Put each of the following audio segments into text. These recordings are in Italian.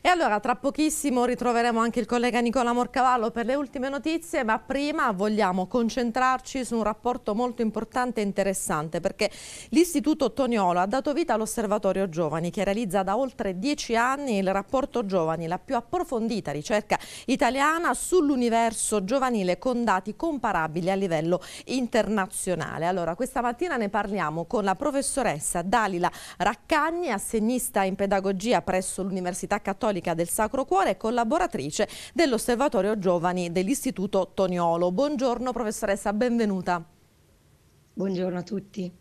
E allora tra pochissimo ritroveremo anche il collega Nicola Morcavallo per le ultime notizie, ma prima vogliamo concentrarci su un rapporto molto importante e interessante perché l'Istituto Toniolo ha dato vita all'Osservatorio Giovani che realizza da oltre dieci anni il rapporto Giovani, la più approfondita ricerca italiana sull'universo giovanile con dati comparabili a livello internazionale. Allora questa mattina ne parliamo con la professoressa Dalila Raccagni, assegnista in pedagogia presso l'Università Cattolica Cattolica del Sacro Cuore e collaboratrice dell'Osservatorio Giovani dell'Istituto Toniolo. Buongiorno professoressa, benvenuta. Buongiorno a tutti.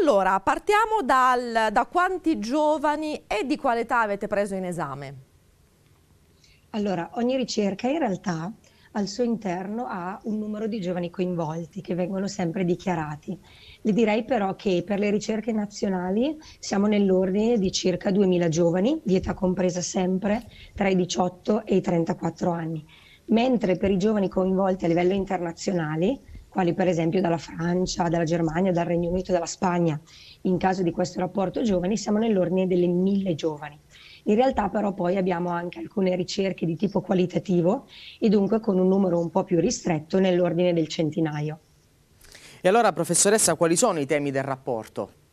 Allora, partiamo dal, da quanti giovani e di quale età avete preso in esame? Allora, ogni ricerca in realtà al suo interno ha un numero di giovani coinvolti che vengono sempre dichiarati le direi però che per le ricerche nazionali siamo nell'ordine di circa 2.000 giovani, di età compresa sempre tra i 18 e i 34 anni, mentre per i giovani coinvolti a livello internazionale, quali per esempio dalla Francia, dalla Germania, dal Regno Unito, dalla Spagna, in caso di questo rapporto giovani siamo nell'ordine delle 1.000 giovani. In realtà però poi abbiamo anche alcune ricerche di tipo qualitativo e dunque con un numero un po' più ristretto nell'ordine del centinaio. E allora, professoressa, quali sono i temi del rapporto?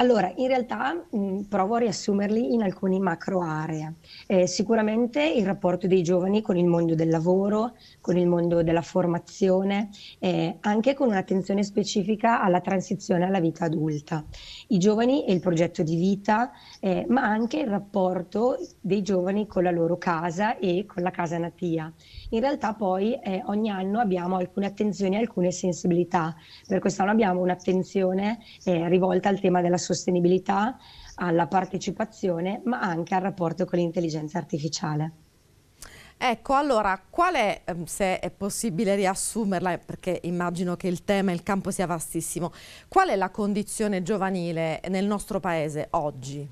Allora, in realtà mh, provo a riassumerli in alcune macro aree. Eh, sicuramente il rapporto dei giovani con il mondo del lavoro, con il mondo della formazione, eh, anche con un'attenzione specifica alla transizione alla vita adulta. I giovani e il progetto di vita, eh, ma anche il rapporto dei giovani con la loro casa e con la casa natia. In realtà poi eh, ogni anno abbiamo alcune attenzioni e alcune sensibilità. Per quest'anno abbiamo un'attenzione eh, rivolta al tema della sostenibilità, alla partecipazione, ma anche al rapporto con l'intelligenza artificiale. Ecco, allora, qual è, ehm, se è possibile riassumerla, perché immagino che il tema e il campo sia vastissimo, qual è la condizione giovanile nel nostro paese oggi?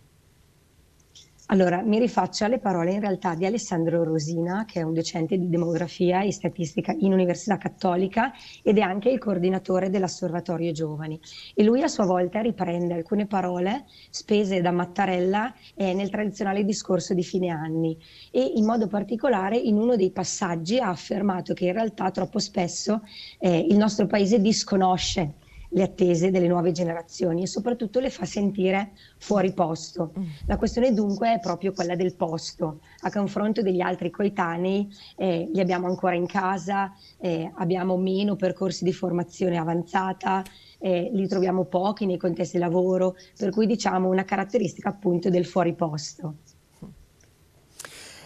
Allora, mi rifaccio alle parole in realtà di Alessandro Rosina, che è un docente di demografia e statistica in Università Cattolica ed è anche il coordinatore dell'Osservatorio Giovani. E lui a sua volta riprende alcune parole spese da Mattarella eh, nel tradizionale discorso di fine anni e in modo particolare in uno dei passaggi ha affermato che in realtà troppo spesso eh, il nostro paese disconosce le attese delle nuove generazioni e soprattutto le fa sentire fuori posto. Mm. La questione dunque è proprio quella del posto. A confronto degli altri coetanei eh, li abbiamo ancora in casa, eh, abbiamo meno percorsi di formazione avanzata, eh, li troviamo pochi nei contesti di lavoro, per cui diciamo una caratteristica appunto del fuori posto.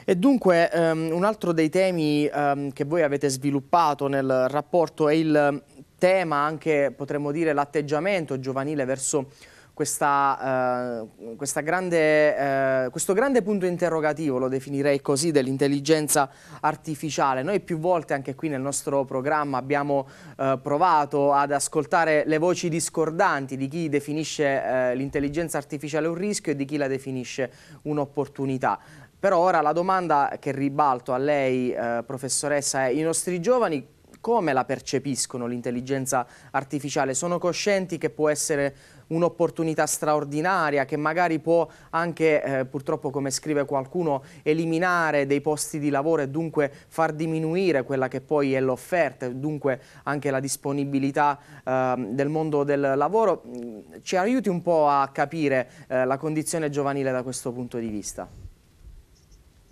E dunque um, un altro dei temi um, che voi avete sviluppato nel rapporto è il tema, anche potremmo dire l'atteggiamento giovanile verso questa, eh, questa grande, eh, questo grande punto interrogativo, lo definirei così, dell'intelligenza artificiale. Noi più volte anche qui nel nostro programma abbiamo eh, provato ad ascoltare le voci discordanti di chi definisce eh, l'intelligenza artificiale un rischio e di chi la definisce un'opportunità. Però ora la domanda che ribalto a lei, eh, professoressa, è i nostri giovani come la percepiscono l'intelligenza artificiale? Sono coscienti che può essere un'opportunità straordinaria che magari può anche, eh, purtroppo come scrive qualcuno, eliminare dei posti di lavoro e dunque far diminuire quella che poi è l'offerta e dunque anche la disponibilità eh, del mondo del lavoro. Mm, ci aiuti un po' a capire eh, la condizione giovanile da questo punto di vista?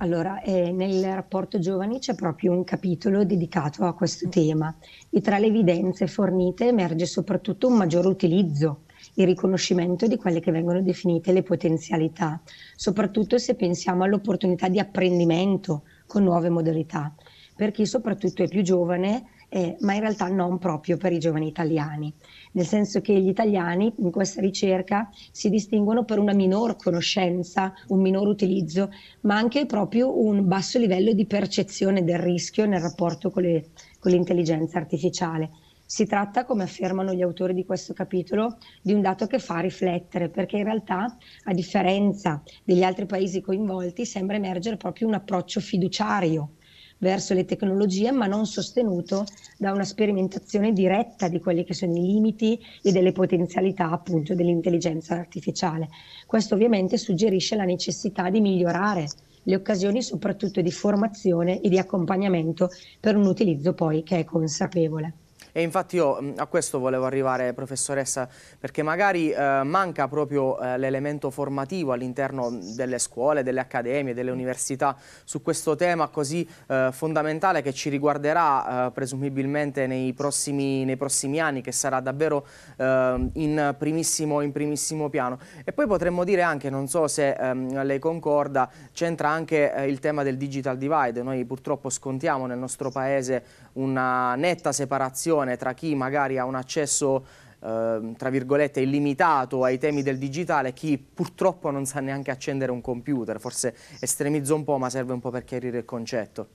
Allora, eh, nel rapporto giovani c'è proprio un capitolo dedicato a questo tema e tra le evidenze fornite emerge soprattutto un maggiore utilizzo il riconoscimento di quelle che vengono definite le potenzialità, soprattutto se pensiamo all'opportunità di apprendimento con nuove modalità. Per chi soprattutto è più giovane, eh, ma in realtà non proprio per i giovani italiani, nel senso che gli italiani in questa ricerca si distinguono per una minor conoscenza, un minor utilizzo, ma anche proprio un basso livello di percezione del rischio nel rapporto con, le, con l'intelligenza artificiale. Si tratta, come affermano gli autori di questo capitolo, di un dato che fa riflettere, perché in realtà, a differenza degli altri paesi coinvolti, sembra emergere proprio un approccio fiduciario verso le tecnologie, ma non sostenuto da una sperimentazione diretta di quelli che sono i limiti e delle potenzialità appunto dell'intelligenza artificiale. Questo ovviamente suggerisce la necessità di migliorare le occasioni soprattutto di formazione e di accompagnamento per un utilizzo poi che è consapevole. E infatti io mm, a questo volevo arrivare, professoressa, perché magari eh, manca proprio eh, l'elemento formativo all'interno delle scuole, delle accademie, delle università su questo tema così eh, fondamentale che ci riguarderà eh, presumibilmente nei prossimi, nei prossimi, anni, che sarà davvero eh, in primissimo, in, primissimo, piano. E poi potremmo dire anche, non so se ehm, lei concorda, c'entra anche eh, il tema del digital divide. Noi purtroppo scontiamo nel nostro paese una netta separazione divisione tra chi magari ha un accesso ehm, tra virgolette illimitato ai temi del digitale chi purtroppo non sa neanche accendere un computer forse estremizzo un po' ma serve un po' per chiarire il concetto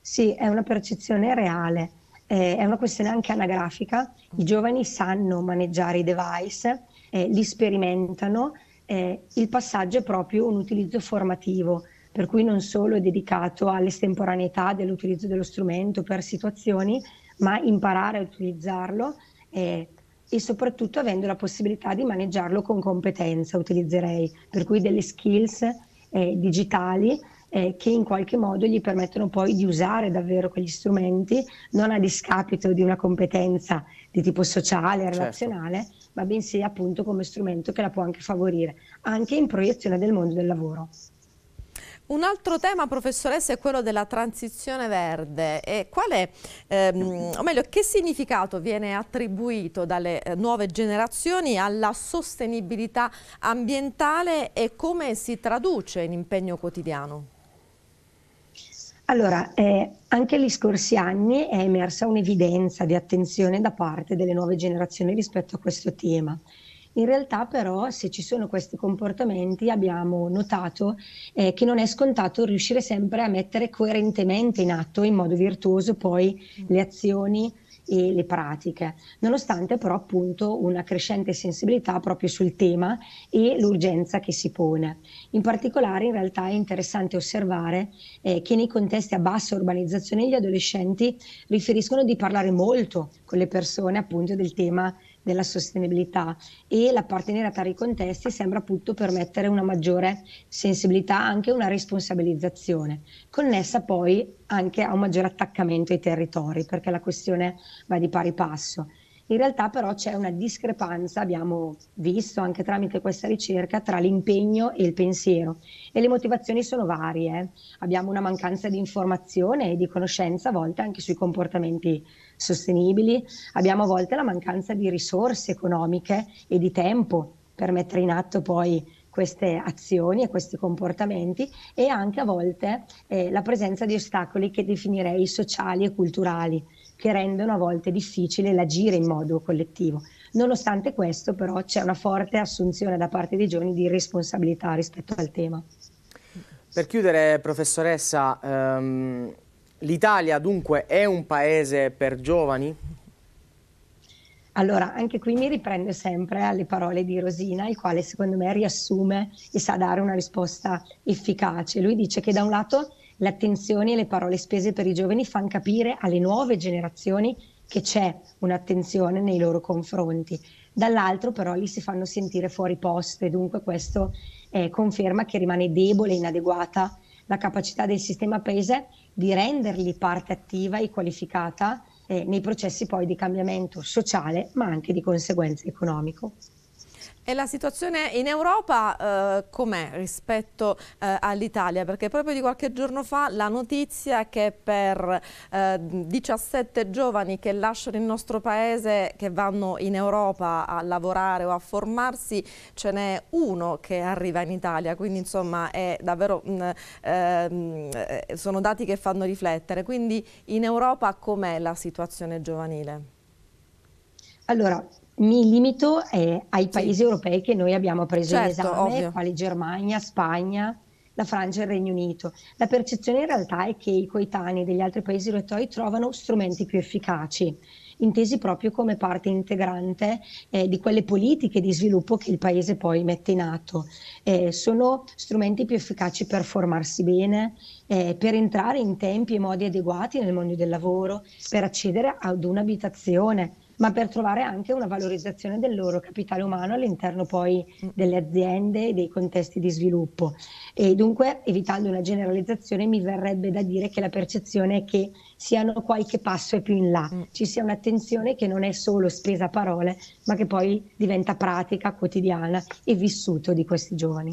sì è una percezione reale eh, è una questione anche anagrafica i giovani sanno maneggiare i device eh, li sperimentano eh, il passaggio è proprio un utilizzo formativo per cui non solo è dedicato all'estemporaneità dell'utilizzo dello strumento per situazioni, ma imparare a utilizzarlo e, eh, e soprattutto avendo la possibilità di maneggiarlo con competenza, utilizzerei, per cui delle skills eh, digitali eh, che in qualche modo gli permettono poi di usare davvero quegli strumenti, non a discapito di una competenza di tipo sociale, certo. relazionale, certo. ma bensì appunto come strumento che la può anche favorire, anche in proiezione del mondo del lavoro. Un altro tema, professoressa, è quello della transizione verde. E quale, ehm, o meglio, che significato viene attribuito dalle eh, nuove generazioni alla sostenibilità ambientale e come si traduce in impegno quotidiano? Allora, eh, anche negli scorsi anni è emersa un'evidenza di attenzione da parte delle nuove generazioni rispetto a questo tema. In realtà però se ci sono questi comportamenti abbiamo notato eh, che non è scontato riuscire sempre a mettere coerentemente in atto in modo virtuoso poi mm. le azioni e le pratiche, nonostante però appunto una crescente sensibilità proprio sul tema e l'urgenza che si pone. In particolare in realtà è interessante osservare eh, che nei contesti a bassa urbanizzazione gli adolescenti riferiscono di parlare molto con le persone appunto del tema della sostenibilità e la partenariato a tali contesti sembra appunto permettere una maggiore sensibilità, anche una responsabilizzazione, connessa poi anche a un maggiore attaccamento ai territori, perché la questione va di pari passo. In realtà però c'è una discrepanza, abbiamo visto anche tramite questa ricerca, tra l'impegno e il pensiero e le motivazioni sono varie. Eh. Abbiamo una mancanza di informazione e di conoscenza a volte anche sui comportamenti sostenibili, abbiamo a volte la mancanza di risorse economiche e di tempo per mettere in atto poi queste azioni e questi comportamenti e anche a volte eh, la presenza di ostacoli che definirei sociali e culturali che rendono a volte difficile l'agire in modo collettivo. Nonostante questo però c'è una forte assunzione da parte dei giovani di responsabilità rispetto al tema. Per chiudere, professoressa, um, l'Italia dunque è un paese per giovani? Allora, anche qui mi riprendo sempre alle parole di Rosina, il quale secondo me riassume e sa dare una risposta efficace. Lui dice che da un lato le attenzioni e le parole spese per i giovani fanno capire alle nuove generazioni che c'è un'attenzione nei loro confronti. Dall'altro però li si fanno sentire fuori posto e dunque questo eh, conferma che rimane debole e inadeguata la capacità del sistema paese di renderli parte attiva e qualificata eh, nei processi poi di cambiamento sociale ma anche di conseguenza economico. E la situazione in Europa eh, com'è rispetto eh, all'Italia? Perché proprio di qualche giorno fa la notizia che per eh, 17 giovani che lasciano il nostro paese, che vanno in Europa a lavorare o a formarsi, ce n'è uno che arriva in Italia, quindi insomma davvero, mh, mm, ehm, eh, sono dati che fanno riflettere. Quindi in Europa com'è la situazione giovanile? Allora, mi limito eh, ai paesi sì. europei che noi abbiamo preso certo, in esame, ovvio. quali Germania, Spagna, la Francia e il Regno Unito. La percezione in realtà è che i coetanei degli altri paesi europei trovano strumenti più efficaci, intesi proprio come parte integrante eh, di quelle politiche di sviluppo che il Paese poi mette in atto. Eh, sono strumenti più efficaci per formarsi bene, eh, per entrare in tempi e modi adeguati nel mondo del lavoro, per accedere ad un'abitazione ma per trovare anche una valorizzazione del loro capitale umano all'interno poi mm. delle aziende e dei contesti di sviluppo. E dunque, evitando una generalizzazione, mi verrebbe da dire che la percezione è che siano qualche passo e più in là, mm. ci sia un'attenzione che non è solo spesa a parole, ma che poi diventa pratica quotidiana e vissuto di questi giovani.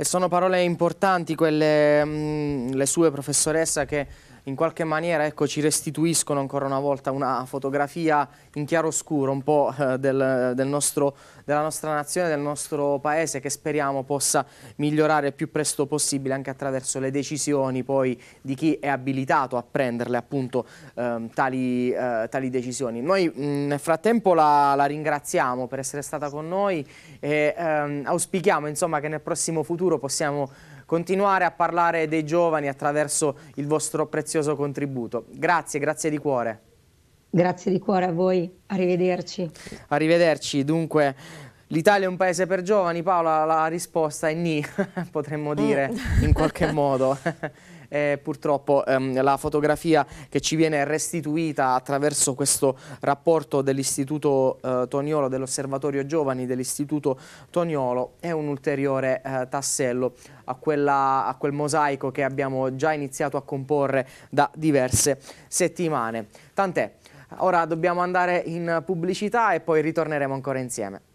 E sono parole importanti quelle, mh, mm, le sue professoressa, che in qualche maniera ecco, ci restituiscono ancora una volta una fotografia in chiaroscuro un po' eh, del, del nostro, della nostra nazione, del nostro paese che speriamo possa migliorare il più presto possibile anche attraverso le decisioni poi di chi è abilitato a prenderle appunto eh, tali, eh, tali, decisioni. Noi mh, nel frattempo la, la, ringraziamo per essere stata con noi e ehm, auspichiamo insomma, che nel prossimo futuro possiamo continuare a parlare dei giovani attraverso il vostro prezioso contributo. Grazie, grazie di cuore. Grazie di cuore a voi, arrivederci. Arrivederci, dunque l'Italia è un paese per giovani, Paola la risposta è ni, potremmo dire in qualche modo eh, purtroppo ehm, la fotografia che ci viene restituita attraverso questo rapporto dell'Istituto eh, Toniolo, dell'Osservatorio Giovani dell'Istituto Toniolo, è un ulteriore eh, tassello a, quella, a quel mosaico che abbiamo già iniziato a comporre da diverse settimane. Tant'è, ora dobbiamo andare in pubblicità e poi ritorneremo ancora insieme.